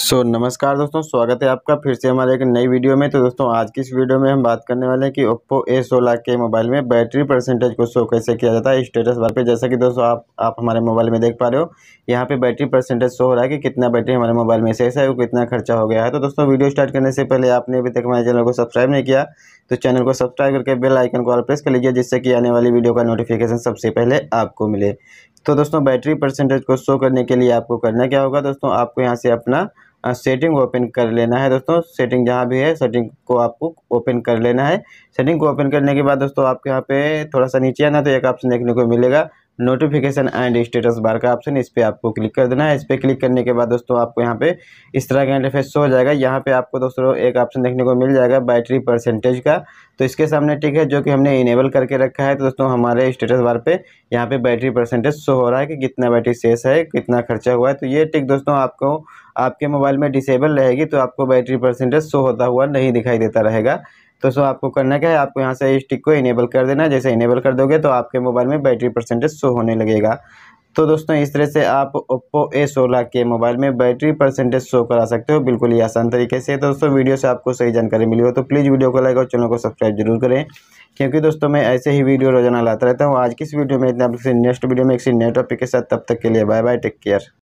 सो so, नमस्कार दोस्तों स्वागत है आपका फिर से हमारे एक नई वीडियो में तो दोस्तों आज की इस वीडियो में हम बात करने वाले हैं कि ओप्पो ए सोलह के मोबाइल में बैटरी परसेंटेज को शो कैसे किया जाता है स्टेटस बार पे जैसा कि दोस्तों आप आप हमारे मोबाइल में देख पा रहे हो यहाँ पे बैटरी परसेंटेज शो हो रहा है कि कितना बैटरी हमारे मोबाइल में शेष है और कितना खर्चा हो गया है तो दोस्तों वीडियो स्टार्ट करने से पहले आपने अभी तक हमारे चैनल को सब्सक्राइब नहीं किया तो चैनल को सब्सक्राइब करके बेल आइकन को और प्रेस कर लीजिए जिससे कि आने वाली वीडियो का नोटिफिकेशन सबसे पहले आपको मिले तो दोस्तों बैटरी परसेंटेज को शो करने के लिए आपको करना क्या होगा दोस्तों आपको यहाँ से अपना सेटिंग ओपन कर लेना है दोस्तों सेटिंग जहाँ भी है सेटिंग को आपको ओपन कर लेना है सेटिंग को ओपन करने के बाद दोस्तों आपके यहाँ पे थोड़ा सा नीचे आना तो एक ऑप्शन देखने को मिलेगा नोटिफिकेशन एंड स्टेटस बार का ऑप्शन इस पर आपको क्लिक कर देना है इस पर क्लिक करने के बाद दोस्तों आपको यहाँ पे इस तरह का इंटरफेस हो जाएगा यहाँ पे आपको दोस्तों एक ऑप्शन देखने को मिल जाएगा बैटरी परसेंटेज का तो इसके सामने ठीक है जो कि हमने इनेबल करके रखा है तो दोस्तों हमारे स्टेटस बार पे यहाँ पे बैटरी परसेंटेज शो हो रहा है कि कितना बैटरी सेस है कितना खर्चा हुआ है तो ये टिक दोस्तों आपको आपके मोबाइल में डिसेबल रहेगी तो आपको बैटरी परसेंटेज शो होता हुआ नहीं दिखाई देता रहेगा तो सो आपको करना क्या है आपको यहाँ से स्टिक को इनेबल कर देना है जैसे इनेबल कर दोगे तो आपके मोबाइल में बैटरी परसेंटेज शो होने लगेगा तो दोस्तों इस तरह से आप ओप्पो ए सोलह के मोबाइल में बैटरी परसेंटेज शो करा सकते हो बिल्कुल ही आसान तरीके से तो दोस्तों वीडियो से आपको सही जानकारी मिली हो तो प्लीज़ वीडियो को लाइक और चैनल को सब्सक्राइब जरूर करें क्योंकि दोस्तों मैं ऐसे ही वीडियो रोजाना लाता रहता हूँ आज की इस वीडियो में इतना नेक्स्ट वीडियो में एक नए टॉपिक के साथ तब तक के लिए बाय बाय टेक केयर